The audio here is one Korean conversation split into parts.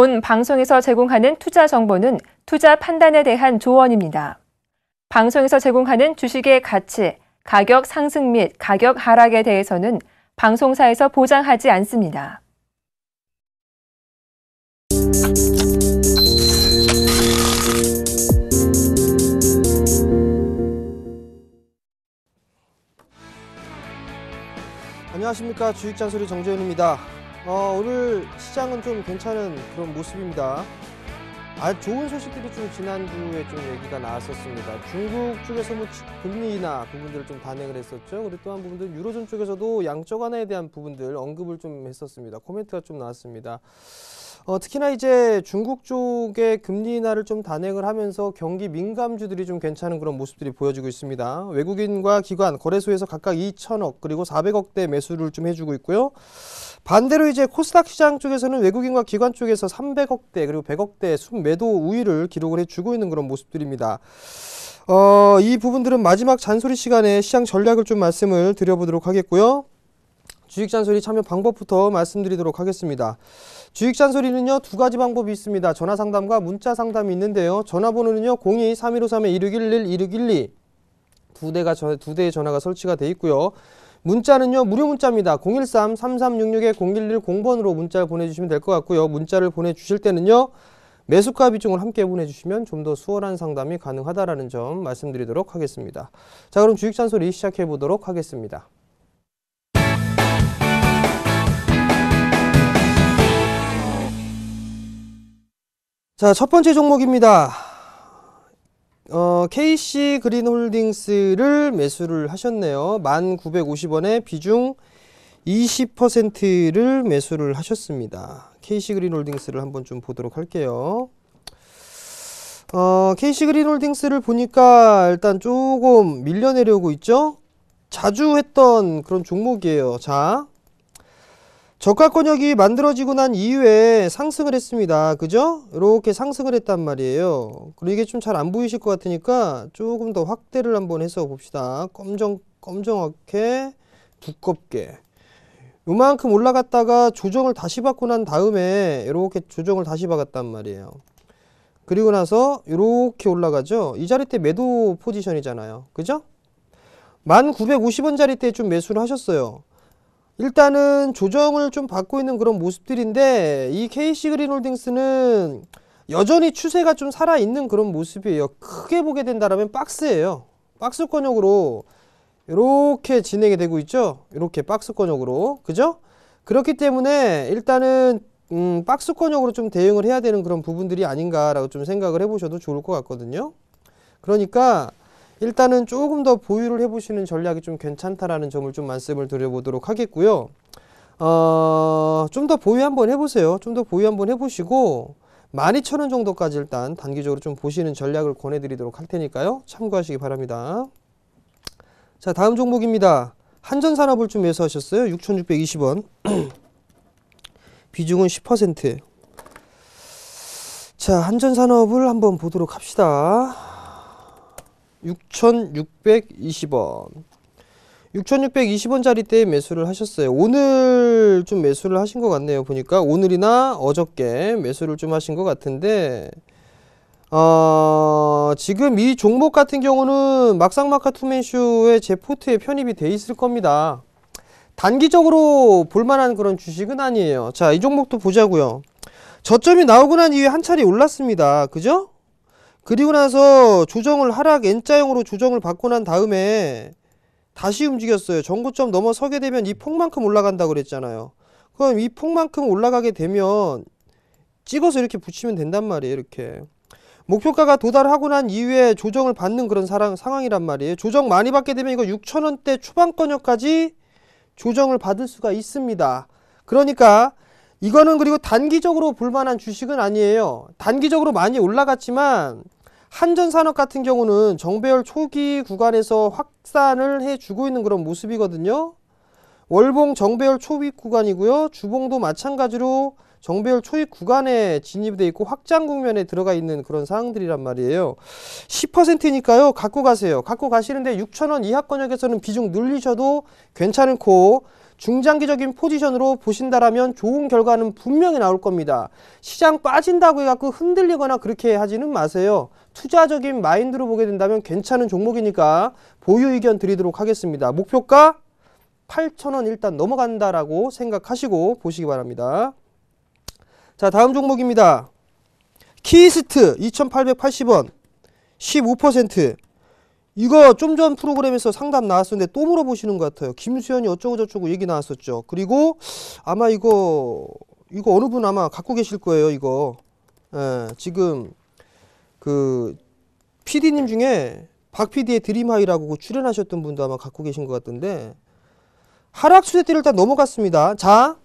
본 방송에서 제공하는 투자 정보는 투자 판단에 대한 조언입니다. 방송에서 제공하는 주식의 가치, 가격 상승 및 가격 하락에 대해서는 방송사에서 보장하지 않습니다. 안녕하십니까 주식잔소리 정재훈입니다. 어, 오늘 시장은 좀 괜찮은 그런 모습입니다. 아, 좋은 소식들이 좀 지난주에 좀 얘기가 나왔었습니다. 중국 쪽에서 뭐 금리나 부분들을 좀 단행을 했었죠. 그리고 또 한 부분들 유로존 쪽에서도 양적 완화에 대한 부분들 언급을 좀 했었습니다. 코멘트가 좀 나왔습니다. 어, 특히나 이제 중국 쪽의 금리 인하를 좀 단행을 하면서 경기 민감주들이 좀 괜찮은 그런 모습들이 보여지고 있습니다. 외국인과 기관, 거래소에서 각각 2천억 그리고 400억대 매수를 좀 해주고 있고요. 반대로 이제 코스닥 시장 쪽에서는 외국인과 기관 쪽에서 300억대 그리고 100억대 순매도 우위를 기록을 해주고 있는 그런 모습들입니다. 어, 이 부분들은 마지막 잔소리 시간에 시장 전략을 좀 말씀을 드려보도록 하겠고요. 주식 잔소리 참여 방법부터 말씀드리도록 하겠습니다. 주식 잔소리는요 두 가지 방법이 있습니다. 전화 상담과 문자 상담이 있는데요. 전화번호는요 02-3153-1611-1612두 대가 두 대의 전화가 설치가 돼 있고요. 문자는요 무료 문자입니다. 013-3366-0110번으로 문자를 보내주시면 될 것 같고요. 문자를 보내주실 때는요. 매수가 비중을 함께 보내주시면 좀 더 수월한 상담이 가능하다라는 점 말씀드리도록 하겠습니다. 자 그럼 주식 잔소리 시작해 보도록 하겠습니다. 자, 첫 번째 종목입니다. 어, KC 그린홀딩스를 매수를 하셨네요. 1950원에 비중 20%를 매수를 하셨습니다. KC 그린홀딩스를 한번 좀 보도록 할게요. 어, KC 그린홀딩스를 보니까 일단 조금 밀려 내려오고 있죠? 자주 했던 그런 종목이에요. 자, 저가권역이 만들어지고 난 이후에 상승을 했습니다. 그죠? 이렇게 상승을 했단 말이에요. 그리고 이게 좀 잘 안 보이실 것 같으니까 조금 더 확대를 한번 해서 봅시다. 검정, 검정하게 두껍게 요만큼 올라갔다가 조정을 다시 받고 난 다음에 이렇게 조정을 다시 받았단 말이에요. 그리고 나서 이렇게 올라가죠. 이 자리 때 매도 포지션이잖아요. 그죠? 1950원 자리 때 좀 매수를 하셨어요. 일단은 조정을 좀 받고 있는 그런 모습들인데 이 KC 그린홀딩스는 여전히 추세가 좀 살아있는 그런 모습이에요. 크게 보게 된다면 박스예요. 박스권역으로 이렇게 진행이 되고 있죠. 이렇게 박스권역으로. 그죠? 그렇기 때문에 일단은 음, 박스권역으로 좀 대응을 해야 되는 그런 부분들이 아닌가라고 좀 생각을 해보셔도 좋을 것 같거든요. 그러니까 일단은 조금 더 보유를 해보시는 전략이 좀 괜찮다라는 점을 좀 말씀을 드려보도록 하겠고요. 어, 좀 더 보유 한번 해보세요. 좀 더 보유 한번 해보시고 12,000원 정도까지 일단 단기적으로 좀 보시는 전략을 권해드리도록 할 테니까요. 참고하시기 바랍니다. 자 다음 종목입니다. 한전산업을 좀 매수하셨어요. 6,620원. 비중은 10%. 자 한전산업을 한번 보도록 합시다. 6,620원 6,620원짜리 때 매수를 하셨어요. 오늘 좀 매수를 하신 것 같네요. 보니까 오늘이나 어저께 매수를 좀 하신 것 같은데 어, 지금 이 종목 같은 경우는 막상 마카 투맨쇼의 제 포트에 편입이 돼 있을 겁니다. 단기적으로 볼만한 그런 주식은 아니에요. 자, 이 종목도 보자고요. 저점이 나오고 난 이후에 한 차례 올랐습니다. 그죠? 그리고 나서 조정을 하락 N자형으로 조정을 받고 난 다음에 다시 움직였어요. 전고점 넘어서게 되면 이 폭만큼 올라간다고 그랬잖아요. 그럼 이 폭만큼 올라가게 되면 찍어서 이렇게 붙이면 된단 말이에요. 이렇게. 목표가가 도달하고 난 이후에 조정을 받는 그런 사랑, 상황이란 말이에요. 조정 많이 받게 되면 이거 6천원대 초반권역까지 조정을 받을 수가 있습니다. 그러니까 이거는 그리고 단기적으로 볼만한 주식은 아니에요. 단기적으로 많이 올라갔지만 한전산업 같은 경우는 정배열 초기 구간에서 확산을 해주고 있는 그런 모습이거든요. 월봉 정배열 초기 구간이고요. 주봉도 마찬가지로 정배열 초입 구간에 진입돼 있고 확장 국면에 들어가 있는 그런 사항들이란 말이에요. 10%니까요. 갖고 가세요. 갖고 가시는데 6천원 이하 권역에서는 비중 늘리셔도 괜찮고 중장기적인 포지션으로 보신다라면 좋은 결과는 분명히 나올 겁니다. 시장 빠진다고 해갖고 흔들리거나 그렇게 하지는 마세요. 투자적인 마인드로 보게 된다면 괜찮은 종목이니까 보유 의견 드리도록 하겠습니다. 목표가 8,000원 일단 넘어간다라고 생각하시고 보시기 바랍니다. 자, 다음 종목입니다. 키스트 이 2,880원 15% 이거 좀 전 프로그램에서 상담 나왔었는데 또 물어보시는 것 같아요. 김수현이 어쩌고저쩌고 얘기 나왔었죠. 그리고 아마 이거 이거 어느 분 아마 갖고 계실 거예요. 이거 예, 지금 그 PD님 중에 박 PD의 드림하이라고 출연하셨던 분도 아마 갖고 계신 것 같던데 하락 추세대를 일단 넘어갔습니다. 자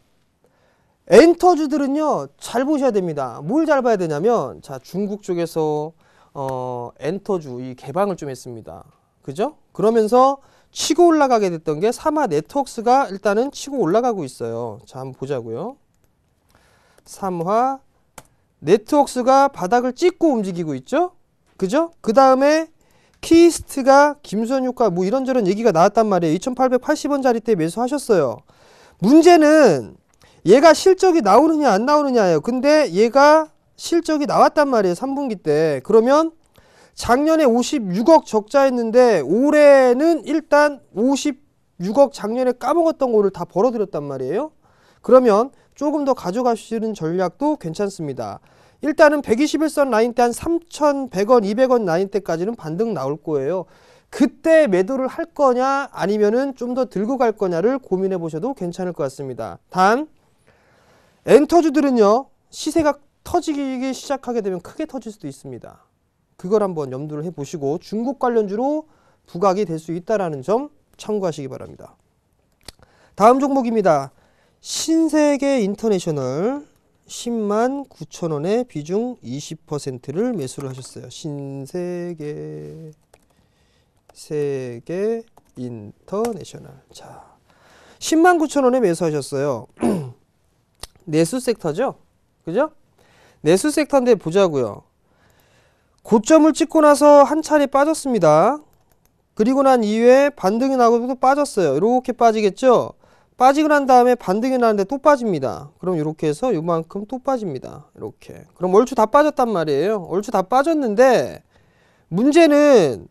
엔터주들은요 잘 보셔야 됩니다. 뭘 잘 봐야 되냐면 자 중국 쪽에서 어, 엔터주 이 개방을 좀 했습니다. 그죠? 그러면서 치고 올라가게 됐던 게 사마 네트웍스가 일단은 치고 올라가고 있어요. 자, 한번 보자고요. 삼화 네트웍스가 바닥을 찍고 움직이고 있죠? 그죠? 그 다음에 키스트가 김선유과뭐 이런저런 얘기가 나왔단 말이에요. 2880원짜리 때 매수하셨어요. 문제는 얘가 실적이 나오느냐 안 나오느냐예요. 근데 얘가 실적이 나왔단 말이에요. 3분기 때. 그러면 작년에 56억 적자였는데 올해는 일단 56억 작년에 까먹었던 거를 다 벌어들였단 말이에요. 그러면 조금 더 가져가시는 전략도 괜찮습니다. 일단은 121선 라인 때 한 3,100원, 200원 라인 때까지는 반등 나올 거예요. 그때 매도를 할 거냐 아니면은 좀 더 들고 갈 거냐를 고민해 보셔도 괜찮을 것 같습니다. 단 엔터주들은요. 시세가 터지기 시작하게 되면 크게 터질 수도 있습니다. 그걸 한번 염두를 해보시고 중국 관련주로 부각이 될 수 있다는 점 참고하시기 바랍니다. 다음 종목입니다. 신세계 인터내셔널 10만 9천원의 비중 20%를 매수를 하셨어요. 신세계 세계 인터내셔널 자 10만 9천원에 매수하셨어요. 내수 섹터죠? 그죠? 내수 네, 섹터인데 보자고요. 고점을 찍고 나서 한 차례 빠졌습니다. 그리고 난 이후에 반등이 나고 또 빠졌어요. 이렇게 빠지겠죠? 빠지고 난 다음에 반등이 나는데 또 빠집니다. 그럼 이렇게 해서 이만큼 또 빠집니다. 이렇게. 그럼 얼추 다 빠졌단 말이에요. 얼추 다 빠졌는데 문제는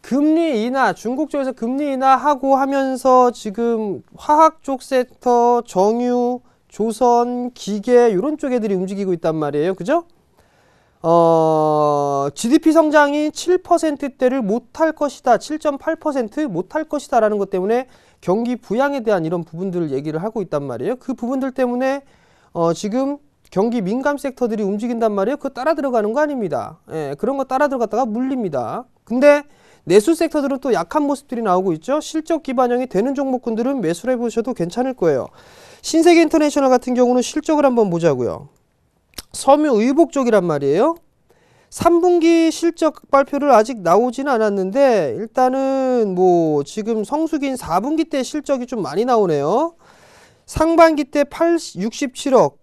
금리 인하, 중국 쪽에서 금리 인하하고 하면서 지금 화학 쪽 섹터, 정유, 조선, 기계 이런 쪽 애들이 움직이고 있단 말이에요. 그죠? 어, GDP 성장이 7%대를 못할 것이다. 7.8% 못할 것이다 라는 것 때문에 경기 부양에 대한 이런 부분들을 얘기를 하고 있단 말이에요. 그 부분들 때문에 어, 지금 경기 민감 섹터들이 움직인단 말이에요. 그거 따라 들어가는 거 아닙니다. 예, 그런 거 따라 들어갔다가 물립니다. 근데 내수 섹터들은 또 약한 모습들이 나오고 있죠. 실적 기반형이 되는 종목군들은 매수를 해보셔도 괜찮을 거예요. 신세계 인터내셔널 같은 경우는 실적을 한번 보자고요. 섬유의복 쪽이란 말이에요. 3분기 실적 발표를 아직 나오진 않았는데 일단은 뭐 지금 성수기인 4분기 때 실적이 좀 많이 나오네요. 상반기 때 80, 67억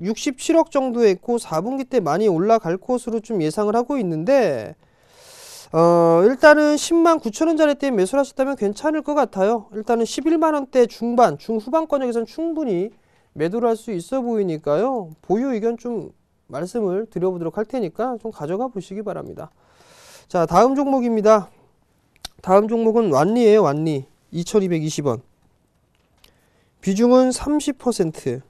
67억 정도했고 4분기 때 많이 올라갈 것으로 좀 예상을 하고 있는데 어, 일단은 10만 9천원짜리 때 매수를 하셨다면 괜찮을 것 같아요. 일단은 11만원대 중반, 중후반 권역에선 충분히 매도를 할 수 있어 보이니까요. 보유 의견 좀 말씀을 드려보도록 할 테니까 좀 가져가 보시기 바랍니다. 자, 다음 종목입니다. 다음 종목은 완리예요, 완리. 2220원. 비중은 30%.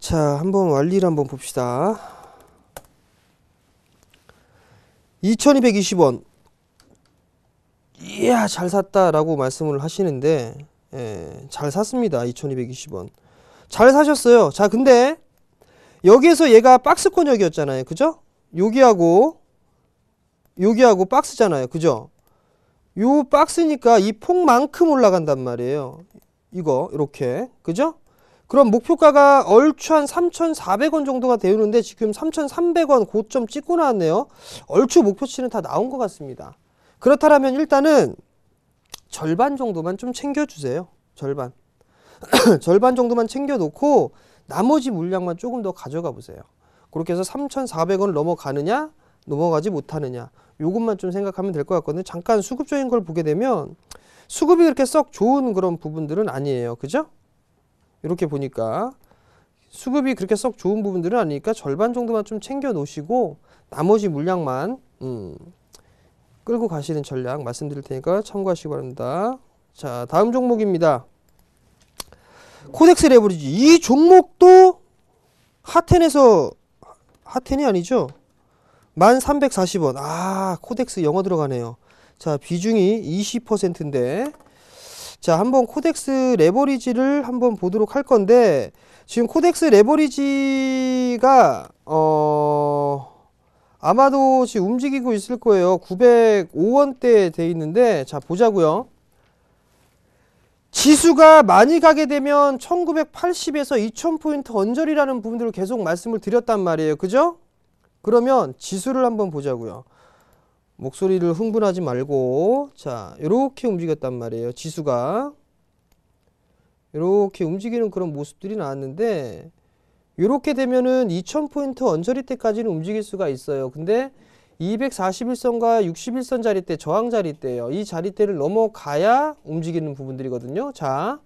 자, 한번 완리를 한번 봅시다. 2220원 이야 잘 샀다 라고 말씀을 하시는데 예, 잘 샀습니다 2220원 잘 사셨어요 자 근데 여기에서 얘가 박스권역이었잖아요 그죠 여기하고 여기하고 박스잖아요 그죠 요 박스니까 이 폭만큼 올라간단 말이에요 이거 이렇게 그죠 그럼 목표가가 얼추 한 3,400원 정도가 되는데 지금 3,300원 고점 찍고 나왔네요. 얼추 목표치는 다 나온 것 같습니다. 그렇다면 일단은 절반 정도만 좀 챙겨주세요. 절반. 절반 정도만 챙겨놓고 나머지 물량만 조금 더 가져가 보세요. 그렇게 해서 3 4 0 0원 넘어가느냐 넘어가지 못하느냐 요것만 좀 생각하면 될 것 같거든요. 잠깐 수급적인 걸 보게 되면 수급이 그렇게 썩 좋은 그런 부분들은 아니에요. 그죠? 이렇게 보니까 수급이 그렇게 썩 좋은 부분들은 아니니까 절반 정도만 좀 챙겨 놓으시고 나머지 물량만 음, 끌고 가시는 전략 말씀드릴 테니까 참고하시기 바랍니다. 자 다음 종목입니다. 코덱스 레버리지 이 종목도 하텐에서 하텐이 아니죠? 1340원 아 코덱스 영어 들어가네요. 자 비중이 20%인데 자, 한번 코덱스 레버리지를 한번 보도록 할 건데 지금 코덱스 레버리지가 어 아마도 지금 움직이고 있을 거예요. 9 0 5원대돼 있는데 자, 보자고요. 지수가 많이 가게 되면 1980에서 2000포인트 언저리라는 부분들을 계속 말씀을 드렸단 말이에요. 그죠? 그러면 지수를 한번 보자고요. 목소리를 흥분하지 말고 자 이렇게 움직였단 말이에요 지수가 이렇게 움직이는 그런 모습들이 나왔는데 이렇게 되면은 2000포인트 언저리 때까지는 움직일 수가 있어요 근데 241선과 61선 자리 때 저항 자리 때예요 이 자리 때를 넘어가야 움직이는 부분들이거든요 자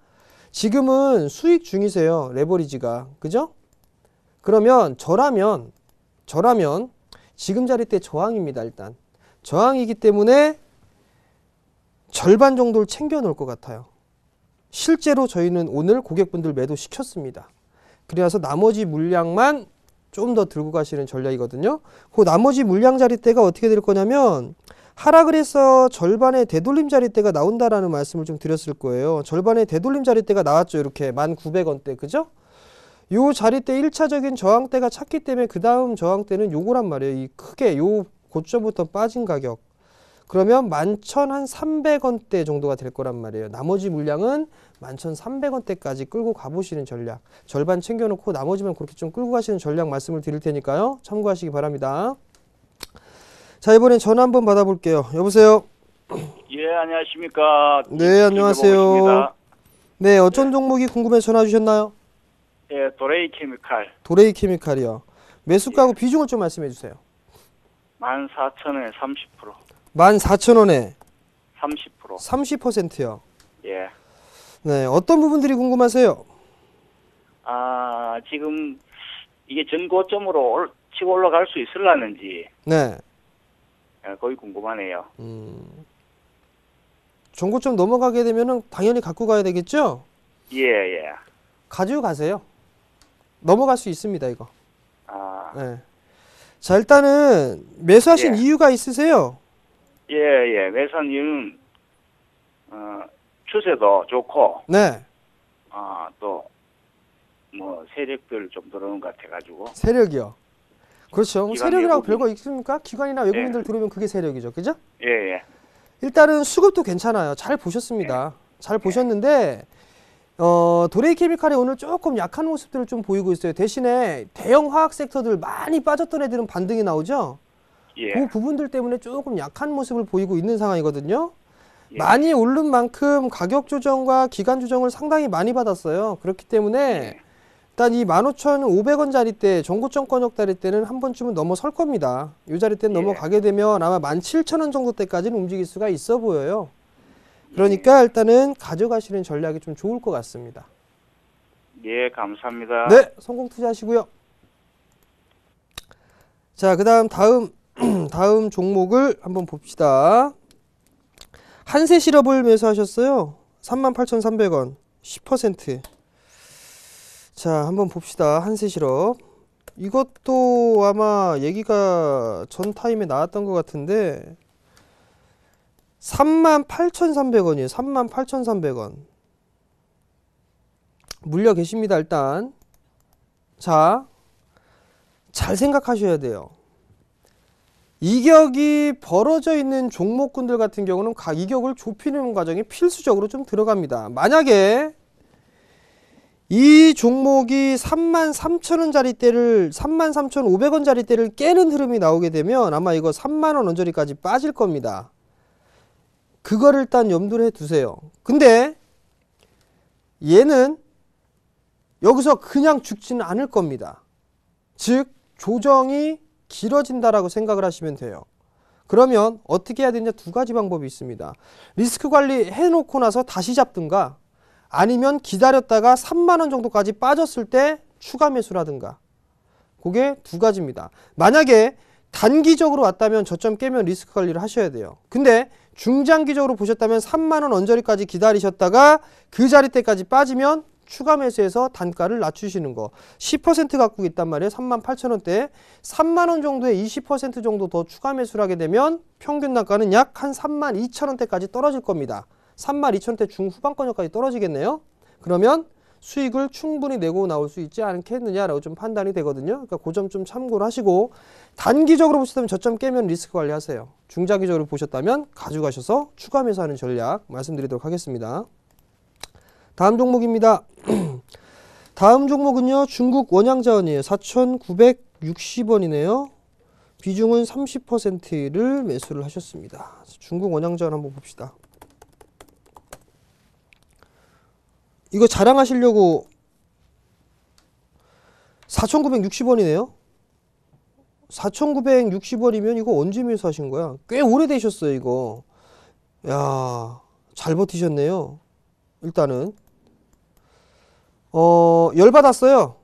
지금은 수익 중이세요 레버리지가 그죠 그러면 저라면 저라면 지금 자리 때 저항입니다 일단 저항이기 때문에 절반 정도를 챙겨 놓을 것 같아요. 실제로 저희는 오늘 고객분들 매도 시켰습니다. 그래서 나머지 물량만 좀 더 들고 가시는 전략이거든요. 그 나머지 물량 자리대가 어떻게 될 거냐면 하락을 해서 절반의 되돌림 자리대가 나온다라는 말씀을 좀 드렸을 거예요. 절반의 되돌림 자리대가 나왔죠. 이렇게 1900원대 그죠? 요 자리대 1차적인 저항대가 찼기 때문에 그 다음 저항대는 요거란 말이에요. 이 크게 요 고점부터 빠진 가격 그러면 11,300원대 정도가 될 거란 말이에요. 나머지 물량은 만천 3 0 0원대까지 끌고 가보시는 전략. 절반 챙겨놓고 나머지만 그렇게 좀 끌고 가시는 전략 말씀을 드릴 테니까요. 참고하시기 바랍니다. 자, 이번엔 전화 한번 받아볼게요. 여보세요? 예, 안녕하십니까. 네, 안녕하세요. 네, 어떤 네. 종목이 궁금해 전화 주셨나요? 예, 도레이 케미칼. 도레이 케미칼이요. 매수가고 예. 비중을 좀 말씀해 주세요. 14,000원에 30%. 14,000원에 30%. 30%요. 예. 네, 어떤 부분들이 궁금하세요? 아, 지금 이게 전고점으로 올, 치고 올라갈 수 있을라는지. 네. 예, 거의 궁금하네요. 음. 전고점 넘어가게 되면은 당연히 갖고 가야 되겠죠? 예, 예. 가지고 가세요. 넘어갈 수 있습니다, 이거. 아. 네. 자 일단은 매수하신 예. 이유가 있으세요? 예예 예. 매수한 이유는 어, 추세도 좋고 네. 아또 뭐 세력들 좀들어오것 같아가지고 세력이요. 그렇죠. 세력이라고 외국인. 별거 있습니까? 기관이나 외국인들 예. 들어오면 그게 세력이죠, 그죠? 예예. 예. 일단은 수급도 괜찮아요. 잘 보셨습니다. 예. 잘 예. 보셨는데 어, 도레이 케미칼이 오늘 조금 약한 모습들을 좀 보이고 있어요. 대신에 대형 화학 섹터들 많이 빠졌던 애들은 반등이 나오죠. 예. 그 부분들 때문에 조금 약한 모습을 보이고 있는 상황이거든요. 예. 많이 오른 만큼 가격 조정과 기간 조정을 상당히 많이 받았어요. 그렇기 때문에 예. 일단 이 15,500원 자리 때 전고점권역 자리 때는 한 번쯤은 넘어설 겁니다. 이 자리 때 예. 넘어가게 되면 아마 17,000원 정도 때까지는 움직일 수가 있어 보여요. 그러니까 일단은 가져가시는 전략이 좀 좋을 것 같습니다. 예, 감사합니다. 네, 성공 투자하시고요. 자, 그다음 다음 다음 종목을 한번 봅시다. 한세 실업을 매수하셨어요. 38,300원. 10%. 자, 한번 봅시다. 한세 실업. 이것도 아마 얘기가 전 타임에 나왔던 것 같은데 38,300원이에요. 38,300원. 물려 계십니다. 일단. 자, 잘 생각하셔야 돼요. 이격이 벌어져 있는 종목군들 같은 경우는 각 이격을 좁히는 과정이 필수적으로 좀 들어갑니다. 만약에 이 종목이 33,000원짜리대를 33,500원짜리대를 깨는 흐름이 나오게 되면 아마 이거 3만원 언저리까지 빠질 겁니다. 그거를 일단 염두해 두세요. 근데 얘는 여기서 그냥 죽지는 않을 겁니다. 즉 조정이 길어진다라고 생각을 하시면 돼요. 그러면 어떻게 해야 되냐 두 가지 방법이 있습니다. 리스크 관리 해놓고 나서 다시 잡든가 아니면 기다렸다가 3만원 정도까지 빠졌을 때 추가 매수라든가 그게 두 가지입니다. 만약에 단기적으로 왔다면 저점 깨면 리스크 관리를 하셔야 돼요. 근데 중장기적으로 보셨다면 3만 원 언저리까지 기다리셨다가 그 자리 때까지 빠지면 추가 매수해서 단가를 낮추시는 거. 10% 갖고 있단 말이에요. 3만 8천 원대. 3만 원 정도에 20% 정도 더 추가 매수를 하게 되면 평균 단가는 약 한 3만 2천 원대까지 떨어질 겁니다. 3만 2천 원대 중후반권까지 떨어지겠네요. 그러면 수익을 충분히 내고 나올 수 있지 않겠느냐라고 좀 판단이 되거든요. 그러니까 그점 좀 참고를 하시고 단기적으로 보셨다면 저점 깨면 리스크 관리하세요. 중장기적으로 보셨다면 가져가셔서 추가 매수하는 전략 말씀드리도록 하겠습니다. 다음 종목입니다. 다음 종목은요. 중국 원양자원이에요. 4,960원이네요. 비중은 30%를 매수를 하셨습니다. 중국 원양자원 한번 봅시다. 이거 자랑하시려고 4,960원이네요. 4,960원이면 이거 언제면 하신 거야? 꽤 오래되셨어요, 이거. 야, 잘 버티셨네요. 일단은. 어, 열받았어요.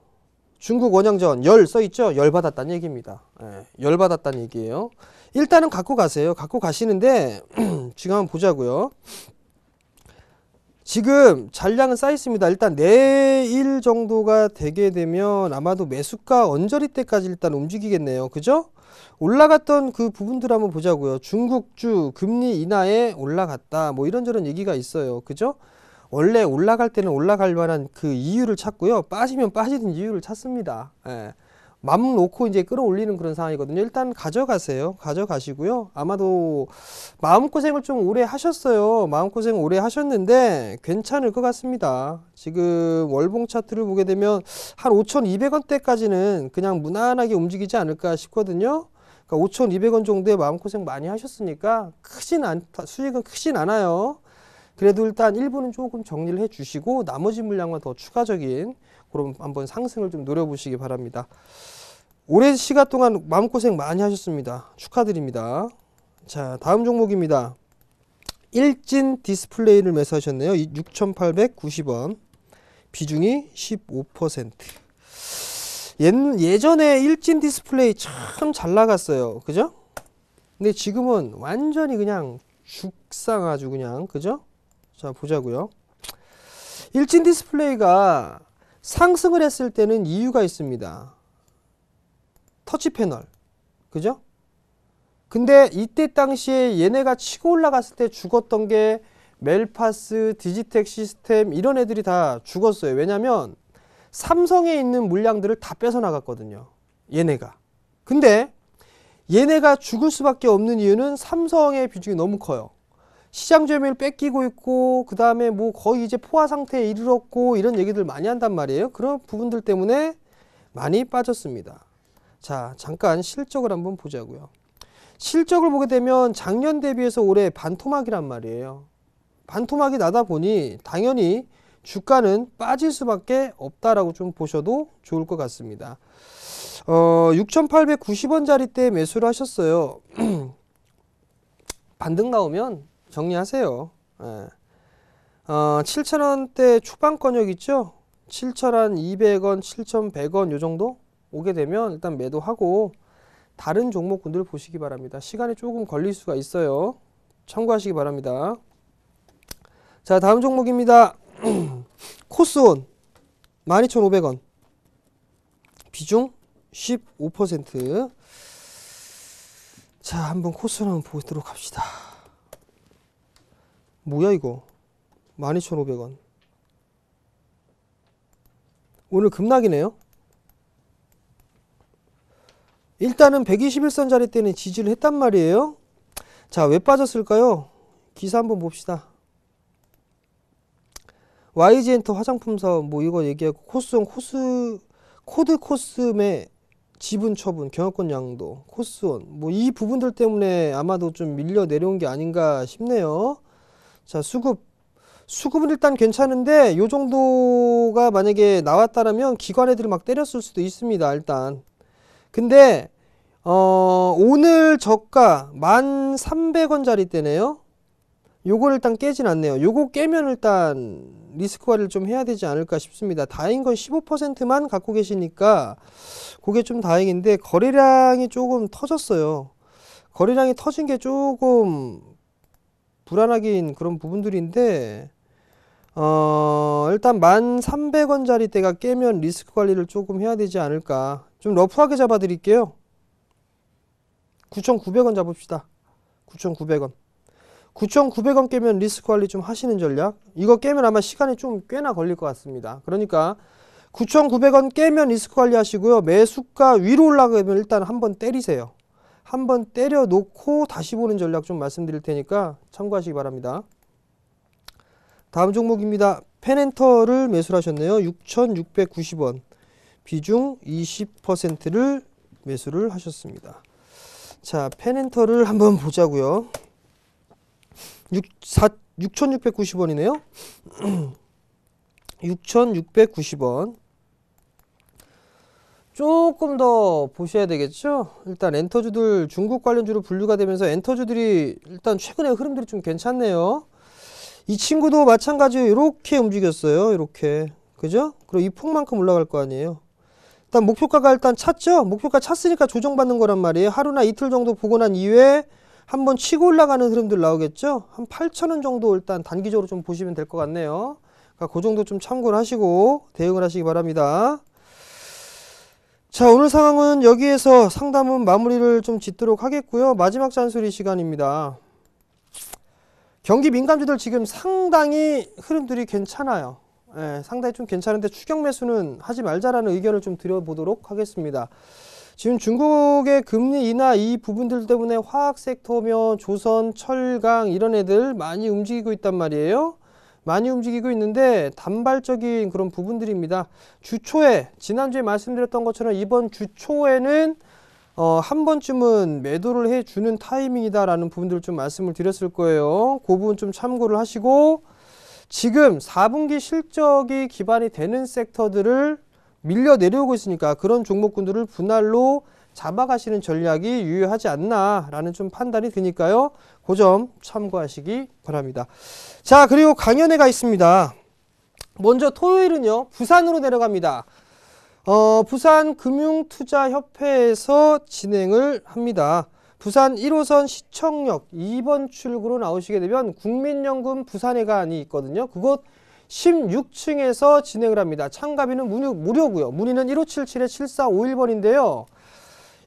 중국 원양전 열 써있죠? 열받았다는 얘기입니다. 예, 열받았다는 얘기예요. 일단은 갖고 가세요. 갖고 가시는데 지금 한번 보자고요. 지금 잔량은 쌓여있습니다 일단 내일 정도가 되게 되면 아마도 매수가 언저리 때까지 일단 움직이겠네요. 그죠? 올라갔던 그 부분들 한번 보자고요. 중국주 금리 인하에 올라갔다. 뭐 이런저런 얘기가 있어요. 그죠? 원래 올라갈 때는 올라갈 만한 그 이유를 찾고요. 빠지면 빠지는 이유를 찾습니다. 예. 맘 놓고 이제 끌어올리는 그런 상황이거든요. 일단 가져가세요. 가져가시고요. 아마도 마음고생을 좀 오래 하셨어요. 마음고생 오래 하셨는데 괜찮을 것 같습니다. 지금 월봉 차트를 보게 되면 한 5,200원대까지는 그냥 무난하게 움직이지 않을까 싶거든요. 그러니까 5,200원 정도의 마음고생 많이 하셨으니까 크진 않, 수익은 크진 않아요. 그래도 일단 일부는 조금 정리를 해주시고 나머지 물량만 더 추가적인 그런 한번 상승을 좀 노려보시기 바랍니다. 오랜 시간 동안 마음고생 많이 하셨습니다. 축하드립니다. 자 다음 종목입니다. 일진 디스플레이를 매수하셨네요. 6,890원 비중이 15% 예전에 일진 디스플레이 참 잘 나갔어요. 그죠? 근데 지금은 완전히 그냥 죽상 아주 그냥 그죠? 자 보자고요 일진 디스플레이가 상승을 했을 때는 이유가 있습니다 터치 패널 그죠? 근데 이때 당시에 얘네가 치고 올라갔을 때 죽었던 게 멜파스, 디지텍 시스템 이런 애들이 다 죽었어요 왜냐면 삼성에 있는 물량들을 다 뺏어나갔거든요 얘네가 근데 얘네가 죽을 수밖에 없는 이유는 삼성의 비중이 너무 커요 시장 점유율 뺏기고 있고 그 다음에 뭐 거의 이제 포화 상태에 이르렀고 이런 얘기들 많이 한단 말이에요. 그런 부분들 때문에 많이 빠졌습니다. 자 잠깐 실적을 한번 보자고요. 실적을 보게 되면 작년 대비해서 올해 반토막이란 말이에요. 반토막이 나다 보니 당연히 주가는 빠질 수밖에 없다라고 좀 보셔도 좋을 것 같습니다. 어, 6,890원짜리 때 매수를 하셨어요. 반등 나오면 정리하세요. 예. 어, 7 0원대 초반권역 있죠? 7 0 0 200원, 7,100원 요 정도 오게 되면 일단 매도하고 다른 종목군들 보시기 바랍니다. 시간이 조금 걸릴 수가 있어요. 참고하시기 바랍니다. 자 다음 종목입니다. 코스온 12,500원 비중 15%자 한번 코스를 한번 보도록 합시다. 뭐야 이거 12,500원 오늘 급락이네요 일단은 121선짜리 때는 지지를 했단 말이에요 자 왜 빠졌을까요 기사 한번 봅시다 YG엔터 화장품 사업 뭐 이거 얘기하고 코스온 코스 코드 코스메 지분 처분, 경영권 양도, 코스온 뭐이 부분들 때문에 아마도 좀 밀려 내려온 게 아닌가 싶네요. 자, 수급. 수급은 일단 괜찮은데 요 정도가 만약에 나왔다라면 기관 애들이 막 때렸을 수도 있습니다. 일단. 근데 어, 오늘 저가 1,300원짜리 때네요. 요걸 일단 깨진 않네요. 요거 깨면 일단 리스크 관를좀 해야 되지 않을까 싶습니다. 다행인 건 15%만 갖고 계시니까 그게 좀 다행인데 거래량이 조금 터졌어요. 거래량이 터진 게 조금 불안하긴 그런 부분들인데 어 일단 1300원짜리 대가 깨면 리스크 관리를 조금 해야 되지 않을까 좀 러프하게 잡아 드릴게요 9,900원 잡읍시다 9,900원 9,900원 깨면 리스크 관리 좀 하시는 전략 이거 깨면 아마 시간이 좀 꽤나 걸릴 것 같습니다 그러니까 9,900원 깨면 리스크 관리 하시고요 매수가 위로 올라가면 일단 한번 때리세요 한번 때려 놓고 다시 보는 전략 좀 말씀드릴 테니까 참고하시기 바랍니다. 다음 종목입니다. 펜엔터를 매수를 하셨네요. 6,690원. 비중 20%를 매수를 하셨습니다. 자, 펜엔터를 한번 보자고요. 6, 6,690원이네요. 6,690원. 조금 더 보셔야 되겠죠 일단 엔터주들 중국 관련주로 분류가 되면서 엔터주들이 일단 최근에 흐름들이 좀 괜찮네요 이 친구도 마찬가지로 이렇게 움직였어요 이렇게 그죠? 그리고 이 폭만큼 올라갈 거 아니에요 일단 목표가가 일단 찼죠? 목표가 찼으니까 조정받는 거란 말이에요 하루나 이틀 정도 보고 난 이후에 한번 치고 올라가는 흐름들 나오겠죠? 한 8천원 정도 일단 단기적으로 좀 보시면 될 것 같네요 그러니까 그 정도 좀 참고를 하시고 대응을 하시기 바랍니다 자 오늘 상황은 여기에서 상담은 마무리를 좀 짓도록 하겠고요. 마지막 잔소리 시간입니다. 경기 민감주들 지금 상당히 흐름들이 괜찮아요. 예, 상당히 좀 괜찮은데 추경 매수는 하지 말자라는 의견을 좀 드려보도록 하겠습니다. 지금 중국의 금리 인하 이 부분들 때문에 화학 섹터면 조선, 철강 이런 애들 많이 움직이고 있단 말이에요. 많이 움직이고 있는데 단발적인 그런 부분들입니다. 주초에 지난주에 말씀드렸던 것처럼 이번 주초에는 어, 한 번쯤은 매도를 해주는 타이밍이다라는 부분들을 좀 말씀을 드렸을 거예요. 그 부분 좀 참고를 하시고 지금 4분기 실적이 기반이 되는 섹터들을 밀려 내려오고 있으니까 그런 종목군들을 분할로 잡아가시는 전략이 유효하지 않나라는 좀 판단이 드니까요. 고점 참고하시기 바랍니다. 자, 그리고 강연회가 있습니다. 먼저 토요일은요, 부산으로 내려갑니다. 어, 부산 금융투자협회에서 진행을 합니다. 부산 1호선 시청역 2번 출구로 나오시게 되면 국민연금 부산회관이 있거든요. 그곳 16층에서 진행을 합니다. 참가비는 무료, 무료고요. 문의는 1577-7451번인데요.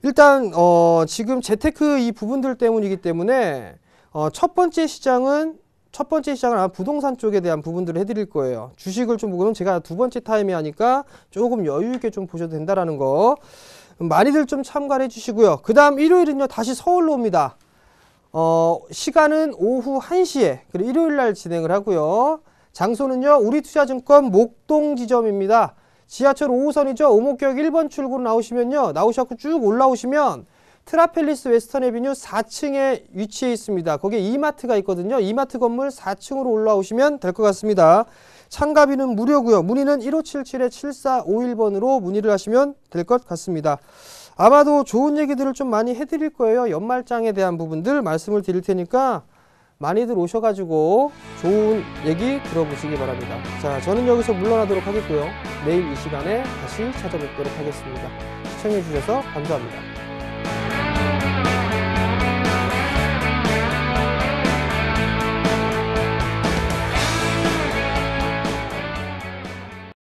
일단 어, 지금 재테크 이 부분들 때문이기 때문에 어, 첫 번째 시장은 첫 번째 시장은 아마 부동산 쪽에 대한 부분들을 해드릴 거예요. 주식을 좀 보면 제가 두 번째 타임에 하니까 조금 여유 있게 좀 보셔도 된다라는 거 음, 많이들 좀 참가해 주시고요. 그 다음 일요일은요 다시 서울로 옵니다. 어, 시간은 오후 1시에 그리고 일요일 날 진행을 하고요. 장소는요 우리투자증권 목동 지점입니다. 지하철 5호선이죠. 오목역 1번 출구로 나오시면요. 나오셔서 쭉 올라오시면 트라펠리스 웨스턴 에비뉴 4층에 위치해 있습니다. 거기에 이마트가 있거든요. 이마트 건물 4층으로 올라오시면 될 것 같습니다. 참가비는 무료고요. 문의는 1577-7451번으로 문의를 하시면 될 것 같습니다. 아마도 좋은 얘기들을 좀 많이 해드릴 거예요. 연말장에 대한 부분들 말씀을 드릴 테니까 많이들 오셔가지고 좋은 얘기 들어보시기 바랍니다. 자, 저는 여기서 물러나도록 하겠고요. 내일 이 시간에 다시 찾아뵙도록 하겠습니다. 시청해주셔서 감사합니다.